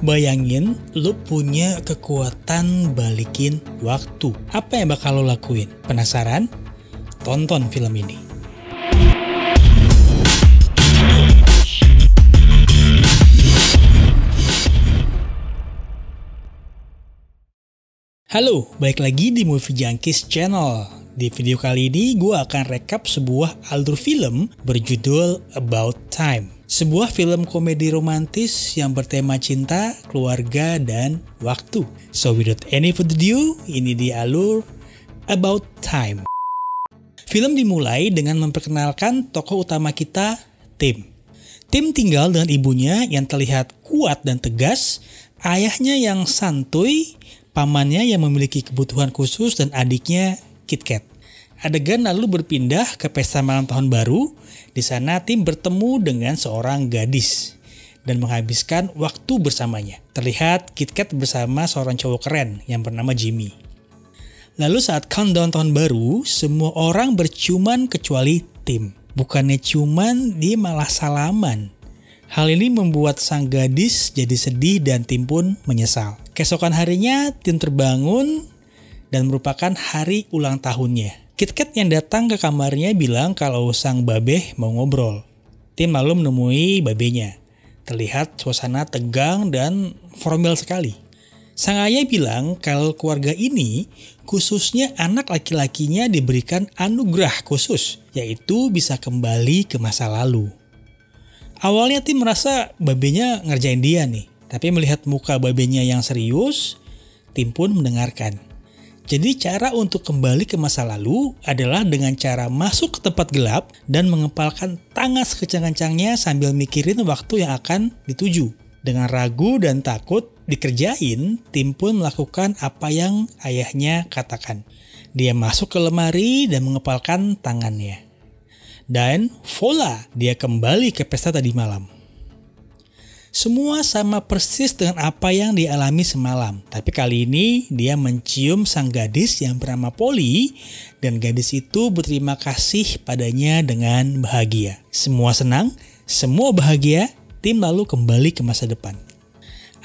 Bayangin lu punya kekuatan balikin waktu. Apa yang bakal lo lakuin? Penasaran? Tonton film ini. Halo, balik lagi di Movie Junkies Channel. Di video kali ini gue akan rekap sebuah alur film berjudul About Time. Sebuah film komedi romantis yang bertema cinta, keluarga, dan waktu. So without any further ado, ini dia alur About Time. Film dimulai dengan memperkenalkan tokoh utama kita, Tim. Tim tinggal dengan ibunya yang terlihat kuat dan tegas, ayahnya yang santuy, pamannya yang memiliki kebutuhan khusus dan adiknya KitKat. Adegan lalu berpindah ke pesta malam tahun baru. Di sana tim bertemu dengan seorang gadis dan menghabiskan waktu bersamanya. Terlihat KitKat bersama seorang cowok keren yang bernama Jimmy. Lalu saat countdown tahun baru, semua orang berciuman kecuali tim. Bukannya ciuman, dia malah salaman. Hal ini membuat sang gadis jadi sedih dan tim pun menyesal. Keesokan harinya, tim terbangun dan merupakan hari ulang tahunnya. KitKat yang datang ke kamarnya bilang kalau sang babeh mau ngobrol. Tim lalu menemui babenya. Terlihat suasana tegang dan formal sekali. Sang ayah bilang kalau keluarga ini, khususnya anak laki-lakinya diberikan anugerah khusus, yaitu bisa kembali ke masa lalu. Awalnya Tim merasa babenya ngerjain dia nih, tapi melihat muka babenya yang serius, Tim pun mendengarkan. Jadi cara untuk kembali ke masa lalu adalah dengan cara masuk ke tempat gelap dan mengepalkan tangan sekencang-kencangnya sambil mikirin waktu yang akan dituju. Dengan ragu dan takut dikerjain, Tim pun melakukan apa yang ayahnya katakan. Dia masuk ke lemari dan mengepalkan tangannya. Dan voila, dia kembali ke pesta tadi malam. Semua sama persis dengan apa yang dialami semalam. Tapi kali ini dia mencium sang gadis yang bernama Polly dan gadis itu berterima kasih padanya dengan bahagia. Semua senang, semua bahagia, tim lalu kembali ke masa depan.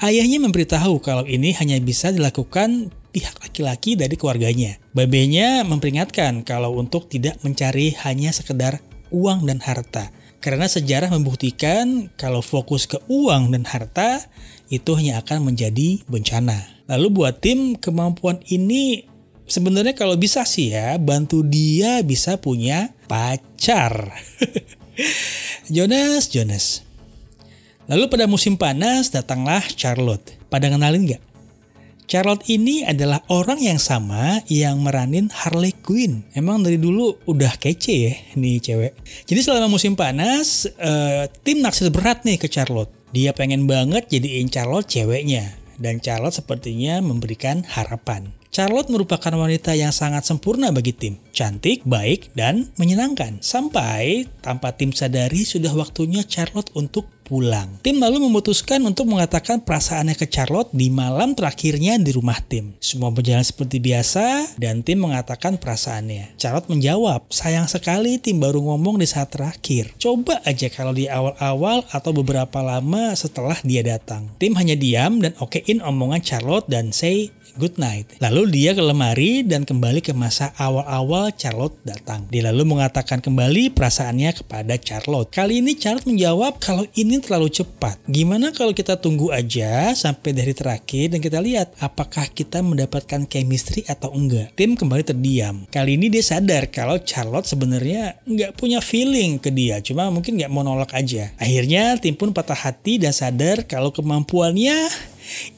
Ayahnya memberitahu kalau ini hanya bisa dilakukan pihak laki-laki dari keluarganya. Babenya memperingatkan kalau untuk tidak mencari hanya sekedar uang dan harta, karena sejarah membuktikan kalau fokus ke uang dan harta itu hanya akan menjadi bencana. Lalu buat tim kemampuan ini sebenarnya kalau bisa sih ya bantu dia bisa punya pacar. Jonas, Jonas. Lalu pada musim panas datanglah Charlotte. Pada kenalin nggak? Charlotte ini adalah orang yang sama yang meranin Harley Quinn. Emang dari dulu udah kece ya nih cewek. Jadi selama musim panas, uh, tim naksir berat nih ke Charlotte. Dia pengen banget jadiin Charlotte ceweknya. Dan Charlotte sepertinya memberikan harapan. Charlotte merupakan wanita yang sangat sempurna bagi tim. Cantik, baik, dan menyenangkan. Sampai tanpa tim sadari sudah waktunya Charlotte untuk pulang. Tim lalu memutuskan untuk mengatakan perasaannya ke Charlotte di malam terakhirnya di rumah tim. Semua berjalan seperti biasa dan tim mengatakan perasaannya. Charlotte menjawab, sayang sekali tim baru ngomong di saat terakhir. Coba aja kalau di awal-awal atau beberapa lama setelah dia datang. Tim hanya diam dan okein omongan Charlotte dan say good night. Lalu dia ke lemari dan kembali ke masa awal-awal Charlotte datang. Dia lalu mengatakan kembali perasaannya kepada Charlotte. Kali ini Charlotte menjawab kalau ini ini terlalu cepat. Gimana kalau kita tunggu aja sampai dari terakhir dan kita lihat apakah kita mendapatkan chemistry atau enggak. Tim kembali terdiam. Kali ini dia sadar kalau Charlotte sebenarnya nggak punya feeling ke dia, cuma mungkin nggak mau nolak aja. Akhirnya tim pun patah hati dan sadar kalau kemampuannya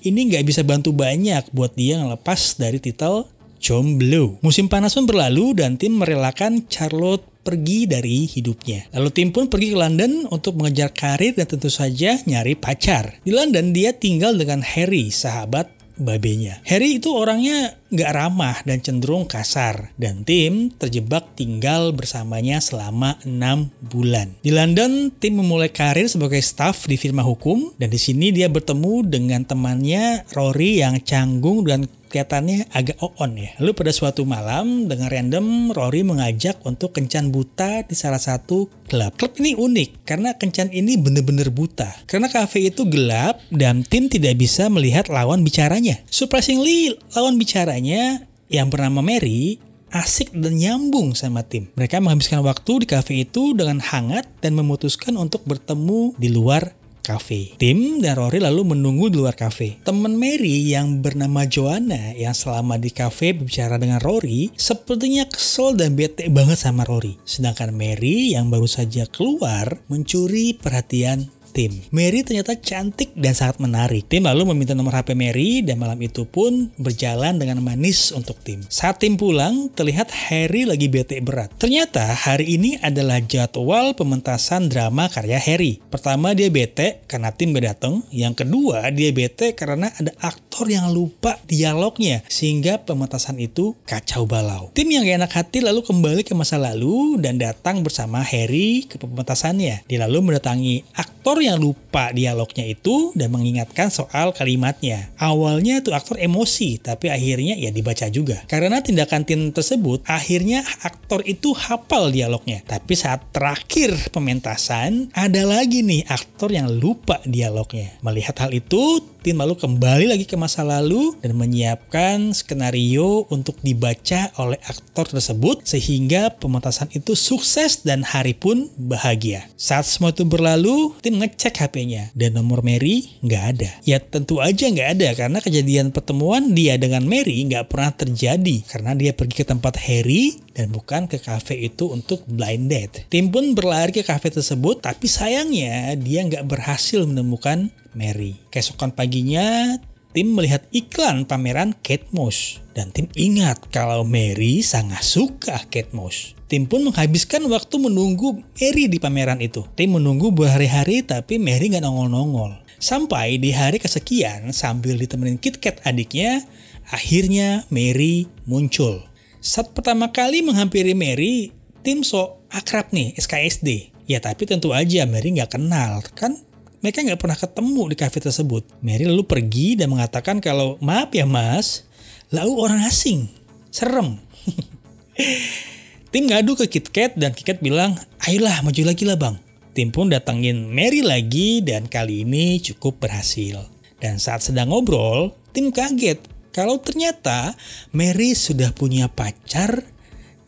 ini nggak bisa bantu banyak buat dia ngelepas dari titel jomblo. Musim panas pun berlalu dan tim merelakan Charlotte pergi dari hidupnya. Lalu Tim pun pergi ke London untuk mengejar karir dan tentu saja nyari pacar. Di London dia tinggal dengan Harry, sahabat babenya. Harry itu orangnya nggak ramah dan cenderung kasar. Dan Tim terjebak tinggal bersamanya selama enam bulan. Di London, Tim memulai karir sebagai staff di firma hukum. Dan di sini dia bertemu dengan temannya Rory yang canggung dan kelihatannya agak on ya. Lalu pada suatu malam dengan random Rory mengajak untuk kencan buta di salah satu klub. Klub ini unik karena kencan ini bener-bener buta. Karena kafe itu gelap dan tim tidak bisa melihat lawan bicaranya. Surprisingly, lawan bicaranya yang bernama Mary asik dan nyambung sama tim. Mereka menghabiskan waktu di kafe itu dengan hangat dan memutuskan untuk bertemu di luar kafe. Tim dan Rory lalu menunggu di luar kafe. Teman Mary yang bernama Joanna yang selama di kafe berbicara dengan Rory sepertinya kesel dan bete banget sama Rory. Sedangkan Mary yang baru saja keluar mencuri perhatian tim. Mary ternyata cantik dan sangat menarik. Tim lalu meminta nomor HP Mary dan malam itu pun berjalan dengan manis untuk tim. Saat tim pulang, terlihat Harry lagi bete berat. Ternyata hari ini adalah jadwal pementasan drama karya Harry. Pertama dia bete karena tim gak dateng. Yang kedua dia bete karena ada aktor yang lupa dialognya sehingga pementasan itu kacau balau. Tim yang gak enak hati lalu kembali ke masa lalu dan datang bersama Harry ke pementasannya. Dia lalu mendatangi aktor yang lupa dialognya itu dan mengingatkan soal kalimatnya. Awalnya tuh aktor emosi, tapi akhirnya ya dibaca juga. Karena tindakan Tin tersebut, akhirnya aktor itu hafal dialognya. Tapi saat terakhir pementasan, ada lagi nih aktor yang lupa dialognya. Melihat hal itu, Tin malu kembali lagi ke masa lalu dan menyiapkan skenario untuk dibaca oleh aktor tersebut sehingga pementasan itu sukses dan hari pun bahagia. Saat semua itu berlalu, Tim ngecek cek HP-nya dan nomor Mary nggak ada. Ya tentu aja nggak ada karena kejadian pertemuan dia dengan Mary nggak pernah terjadi karena dia pergi ke tempat Harry dan bukan ke kafe itu untuk blind date. Tim pun berlari ke kafe tersebut, tapi sayangnya dia nggak berhasil menemukan Mary. Keesokan paginya, tim melihat iklan pameran Kate Moss. Dan tim ingat kalau Mary sangat suka Kate Moss. Tim pun menghabiskan waktu menunggu Mary di pameran itu. Tim menunggu berhari-hari tapi Mary nggak nongol-nongol. Sampai di hari kesekian sambil ditemenin KitKat adiknya, akhirnya Mary muncul. Saat pertama kali menghampiri Mary, tim so akrab nih SKSD. Ya tapi tentu aja Mary nggak kenal kan mereka nggak pernah ketemu di kafe tersebut. Mary lalu pergi dan mengatakan kalau maaf ya mas, lau orang asing, serem. Tim ngadu ke KitKat dan KitKat bilang, ayolah maju lagi lah bang. Tim pun datangin Mary lagi dan kali ini cukup berhasil. Dan saat sedang ngobrol, tim kaget kalau ternyata Mary sudah punya pacar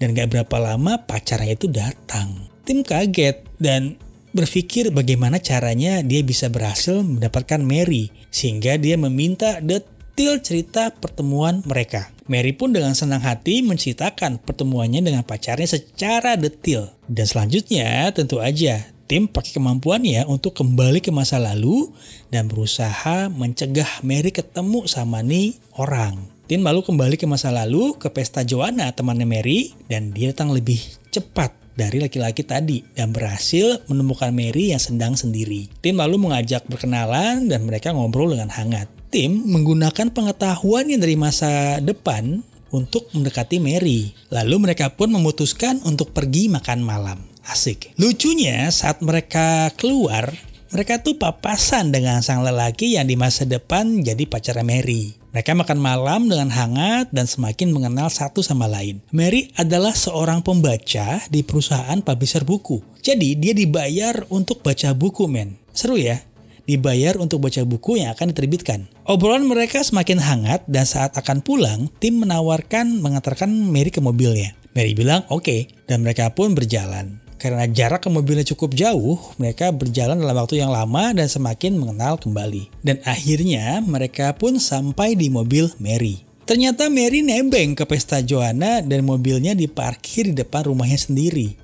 dan gak berapa lama pacarnya itu datang. Tim kaget dan berpikir bagaimana caranya dia bisa berhasil mendapatkan Mary sehingga dia meminta The detail cerita pertemuan mereka. Mary pun dengan senang hati menceritakan pertemuannya dengan pacarnya secara detail. Dan selanjutnya tentu aja tim pakai kemampuannya untuk kembali ke masa lalu dan berusaha mencegah Mary ketemu sama nih orang. Tim lalu kembali ke masa lalu ke pesta Joanna temannya Mary dan dia datang lebih cepat dari laki-laki tadi dan berhasil menemukan Mary yang sedang sendiri. Tim lalu mengajak berkenalan dan mereka ngobrol dengan hangat. Tim menggunakan pengetahuannya dari masa depan untuk mendekati Mary. Lalu mereka pun memutuskan untuk pergi makan malam. Asik. Lucunya saat mereka keluar, mereka tuh papasan dengan sang lelaki yang di masa depan jadi pacar Mary. Mereka makan malam dengan hangat dan semakin mengenal satu sama lain. Mary adalah seorang pembaca di perusahaan publisher buku. Jadi dia dibayar untuk baca buku, men. Seru ya? dibayar untuk baca buku yang akan diterbitkan. Obrolan mereka semakin hangat dan saat akan pulang, Tim menawarkan mengantarkan Mary ke mobilnya. Mary bilang oke okay, dan mereka pun berjalan. Karena jarak ke mobilnya cukup jauh, mereka berjalan dalam waktu yang lama dan semakin mengenal kembali. Dan akhirnya mereka pun sampai di mobil Mary. Ternyata Mary nebeng ke pesta Joanna dan mobilnya diparkir di depan rumahnya sendiri.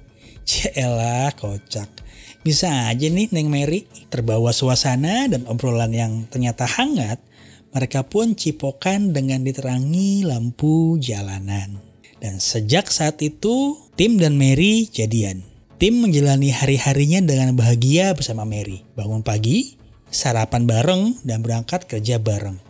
Cela kocak. Bisa aja nih Neng Mary terbawa suasana dan obrolan yang ternyata hangat, mereka pun cipokan dengan diterangi lampu jalanan. Dan sejak saat itu, Tim dan Mary jadian. Tim menjalani hari-harinya dengan bahagia bersama Mary. Bangun pagi, sarapan bareng, dan berangkat kerja bareng.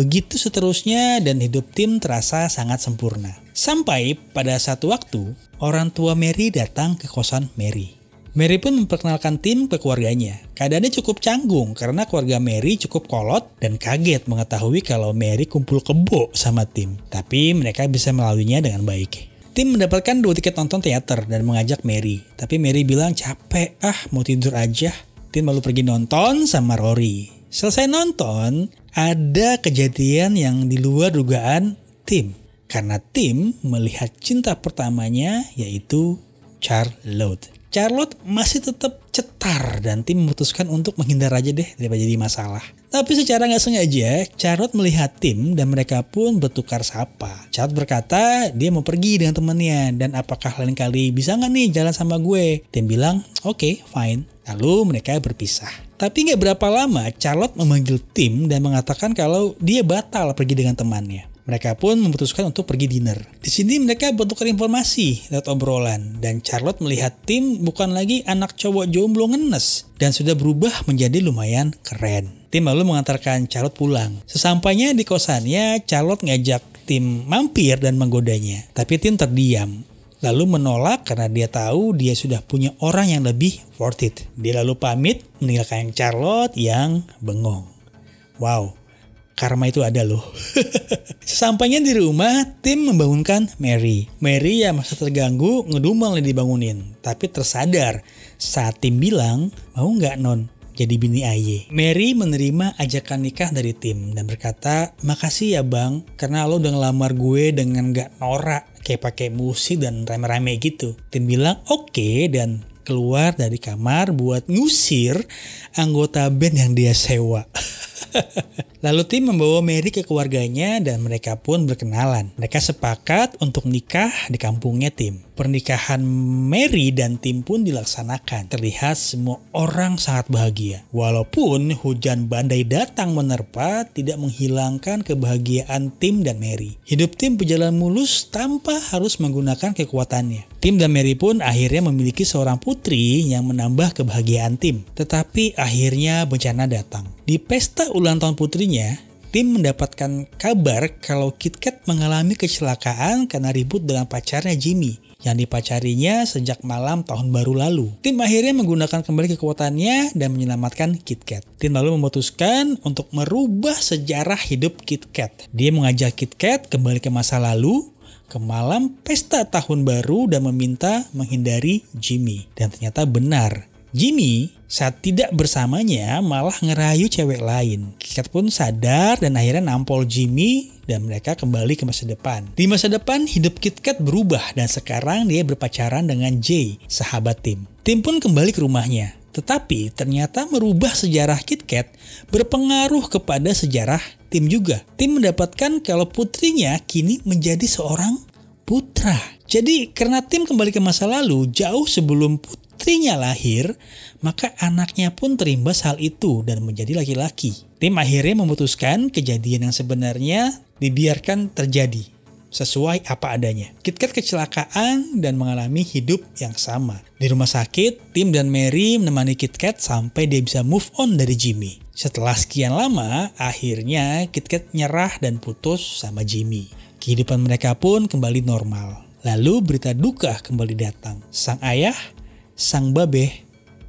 Begitu seterusnya dan hidup Tim terasa sangat sempurna. Sampai pada satu waktu, orang tua Mary datang ke kosan Mary. Mary pun memperkenalkan Tim ke keluarganya. Keadaannya cukup canggung karena keluarga Mary cukup kolot dan kaget mengetahui kalau Mary kumpul kebo sama Tim. Tapi mereka bisa melaluinya dengan baik. Tim mendapatkan dua tiket nonton teater dan mengajak Mary. Tapi Mary bilang capek ah mau tidur aja. Tim lalu pergi nonton sama Rory. Selesai nonton, ada kejadian yang di luar dugaan Tim. Karena Tim melihat cinta pertamanya yaitu Charlotte. Charlotte masih tetap cetar dan tim memutuskan untuk menghindar aja deh daripada jadi masalah. Tapi secara nggak sengaja, Charlotte melihat tim dan mereka pun bertukar sapa. Charlotte berkata dia mau pergi dengan temannya dan apakah lain kali bisa nggak nih jalan sama gue? Tim bilang oke okay, fine. Lalu mereka berpisah. Tapi nggak berapa lama Charlotte memanggil tim dan mengatakan kalau dia batal pergi dengan temannya. Mereka pun memutuskan untuk pergi dinner. Di sini mereka bertukar informasi lewat obrolan dan Charlotte melihat Tim bukan lagi anak cowok jomblo ngenes dan sudah berubah menjadi lumayan keren. Tim lalu mengantarkan Charlotte pulang. Sesampainya di kosannya, Charlotte ngajak Tim mampir dan menggodanya. Tapi Tim terdiam lalu menolak karena dia tahu dia sudah punya orang yang lebih worth it. Dia lalu pamit meninggalkan Charlotte yang bengong. Wow, karma itu ada loh. Sesampainya di rumah, Tim membangunkan Mary. Mary yang masih terganggu ngedumel yang dibangunin, tapi tersadar saat Tim bilang, mau nggak non? jadi bini Aye. Mary menerima ajakan nikah dari Tim dan berkata, makasih ya bang, karena lo udah ngelamar gue dengan nggak norak, kayak pakai musik dan rame-rame gitu. Tim bilang, oke, okay, dan keluar dari kamar buat ngusir anggota band yang dia sewa. Lalu Tim membawa Mary ke keluarganya dan mereka pun berkenalan. Mereka sepakat untuk nikah di kampungnya Tim. Pernikahan Mary dan Tim pun dilaksanakan. Terlihat semua orang sangat bahagia. Walaupun hujan bandai datang menerpa tidak menghilangkan kebahagiaan Tim dan Mary. Hidup Tim berjalan mulus tanpa harus menggunakan kekuatannya. Tim dan Mary pun akhirnya memiliki seorang putri yang menambah kebahagiaan Tim. Tetapi akhirnya bencana datang. Di pesta ulang tahun putri harinya, tim mendapatkan kabar kalau KitKat mengalami kecelakaan karena ribut dengan pacarnya Jimmy yang dipacarinya sejak malam tahun baru lalu. Tim akhirnya menggunakan kembali kekuatannya dan menyelamatkan KitKat. Tim lalu memutuskan untuk merubah sejarah hidup KitKat. Dia mengajak KitKat kembali ke masa lalu ke malam pesta tahun baru dan meminta menghindari Jimmy. Dan ternyata benar, Jimmy saat tidak bersamanya malah ngerayu cewek lain. KitKat pun sadar dan akhirnya nampol Jimmy dan mereka kembali ke masa depan. Di masa depan hidup KitKat berubah dan sekarang dia berpacaran dengan Jay, sahabat Tim. Tim pun kembali ke rumahnya. Tetapi ternyata merubah sejarah KitKat berpengaruh kepada sejarah Tim juga. Tim mendapatkan kalau putrinya kini menjadi seorang putra. Jadi karena Tim kembali ke masa lalu jauh sebelum putri Putrinya lahir, maka anaknya pun terimbas hal itu dan menjadi laki-laki. Tim akhirnya memutuskan kejadian yang sebenarnya dibiarkan terjadi sesuai apa adanya. KitKat kecelakaan dan mengalami hidup yang sama. Di rumah sakit, Tim dan Mary menemani KitKat sampai dia bisa move on dari Jimmy. Setelah sekian lama, akhirnya KitKat nyerah dan putus sama Jimmy. Kehidupan mereka pun kembali normal. Lalu berita duka kembali datang. Sang ayah sang babeh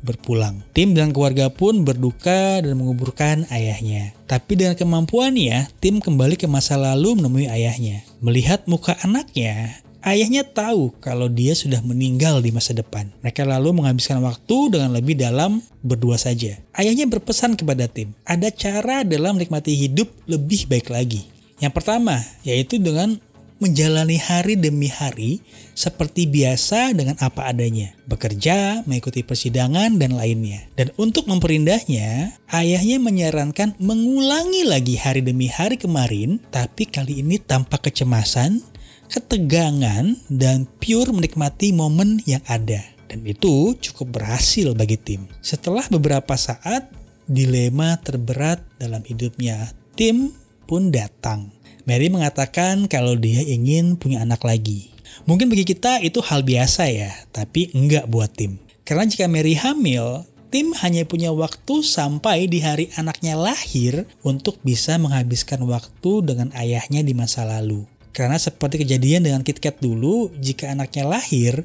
berpulang. Tim dan keluarga pun berduka dan menguburkan ayahnya. Tapi dengan kemampuannya, Tim kembali ke masa lalu menemui ayahnya. Melihat muka anaknya, ayahnya tahu kalau dia sudah meninggal di masa depan. Mereka lalu menghabiskan waktu dengan lebih dalam berdua saja. Ayahnya berpesan kepada Tim, ada cara dalam menikmati hidup lebih baik lagi. Yang pertama, yaitu dengan menjalani hari demi hari seperti biasa dengan apa adanya, bekerja, mengikuti persidangan, dan lainnya. Dan untuk memperindahnya, ayahnya menyarankan mengulangi lagi hari demi hari kemarin, tapi kali ini tanpa kecemasan, ketegangan, dan pure menikmati momen yang ada. Dan itu cukup berhasil bagi tim. Setelah beberapa saat, dilema terberat dalam hidupnya, tim pun datang Mary mengatakan kalau dia ingin punya anak lagi. Mungkin bagi kita itu hal biasa ya, tapi enggak buat tim. Karena jika Mary hamil, tim hanya punya waktu sampai di hari anaknya lahir untuk bisa menghabiskan waktu dengan ayahnya di masa lalu. Karena seperti kejadian dengan KitKat dulu, jika anaknya lahir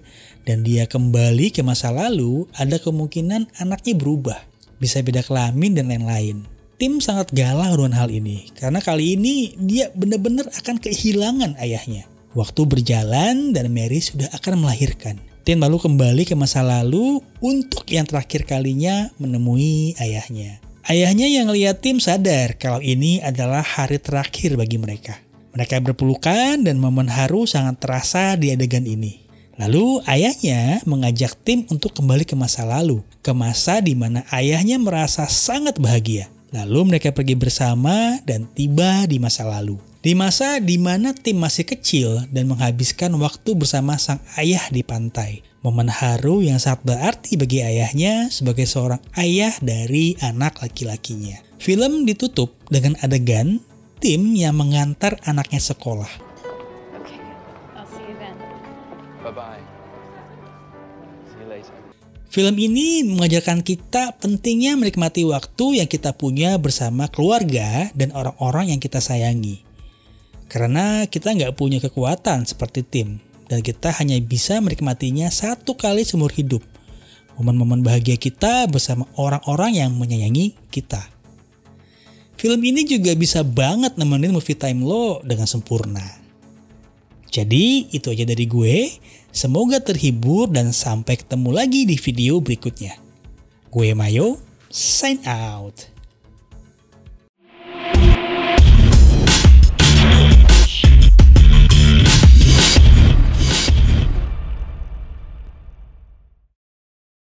dan dia kembali ke masa lalu, ada kemungkinan anaknya berubah, bisa beda kelamin dan lain-lain. Tim sangat galau dengan hal ini karena kali ini dia benar-benar akan kehilangan ayahnya. Waktu berjalan dan Mary sudah akan melahirkan. Tim lalu kembali ke masa lalu untuk yang terakhir kalinya menemui ayahnya. Ayahnya yang lihat Tim sadar kalau ini adalah hari terakhir bagi mereka. Mereka berpelukan dan momen haru sangat terasa di adegan ini. Lalu ayahnya mengajak Tim untuk kembali ke masa lalu, ke masa di mana ayahnya merasa sangat bahagia. Lalu mereka pergi bersama dan tiba di masa lalu. Di masa di mana tim masih kecil dan menghabiskan waktu bersama sang ayah di pantai. Momen haru yang sangat berarti bagi ayahnya sebagai seorang ayah dari anak laki-lakinya. Film ditutup dengan adegan tim yang mengantar anaknya sekolah. Okay. Bye-bye. Film ini mengajarkan kita pentingnya menikmati waktu yang kita punya bersama keluarga dan orang-orang yang kita sayangi. Karena kita nggak punya kekuatan seperti tim, dan kita hanya bisa menikmatinya satu kali seumur hidup. Momen-momen bahagia kita bersama orang-orang yang menyayangi kita. Film ini juga bisa banget nemenin movie time lo dengan sempurna. Jadi itu aja dari gue, semoga terhibur dan sampai ketemu lagi di video berikutnya. Gue Mayo, sign out.